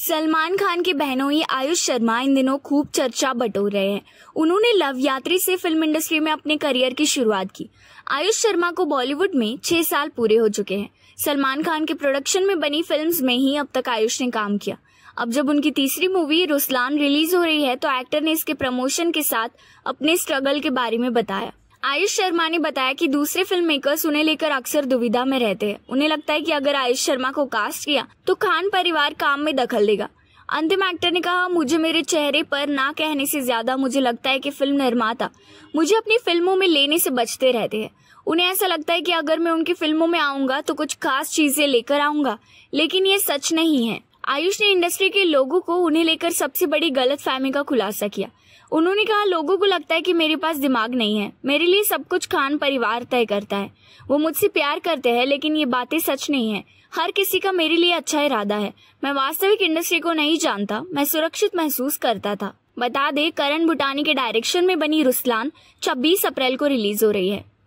सलमान खान की ही आयुष शर्मा इन दिनों खूब चर्चा बटोर रहे हैं उन्होंने लव यात्री से फिल्म इंडस्ट्री में अपने करियर की शुरुआत की आयुष शर्मा को बॉलीवुड में छह साल पूरे हो चुके हैं सलमान खान के प्रोडक्शन में बनी फिल्म्स में ही अब तक आयुष ने काम किया अब जब उनकी तीसरी मूवी रुस्लान रिलीज हो रही है तो एक्टर ने इसके प्रमोशन के साथ अपने स्ट्रगल के बारे में बताया आयुष शर्मा ने बताया कि दूसरे फिल्म मेकर्स उन्हें लेकर अक्सर दुविधा में रहते हैं उन्हें लगता है कि अगर आयुष शर्मा को कास्ट किया तो खान परिवार काम में दखल देगा अंतिम एक्टर ने कहा मुझे मेरे चेहरे पर ना कहने से ज्यादा मुझे लगता है कि फिल्म निर्माता मुझे अपनी फिल्मों में लेने से बचते रहते हैं उन्हें ऐसा लगता है कि अगर मैं उनकी फिल्मों में आऊंगा तो कुछ खास चीजें लेकर आऊंगा लेकिन ये सच नहीं है आयुष ने इंडस्ट्री के लोगों को उन्हें लेकर सबसे बड़ी गलत फहमी का खुलासा किया उन्होंने कहा लोगों को लगता है कि मेरे पास दिमाग नहीं है मेरे लिए सब कुछ खान परिवार तय करता है वो मुझसे प्यार करते हैं लेकिन ये बातें सच नहीं है हर किसी का मेरे लिए अच्छा इरादा है मैं वास्तविक इंडस्ट्री को नहीं जानता मैं सुरक्षित महसूस करता था बता दे करण भुटानी के डायरेक्शन में बनी रुस्लान 26 अप्रैल को रिलीज हो रही है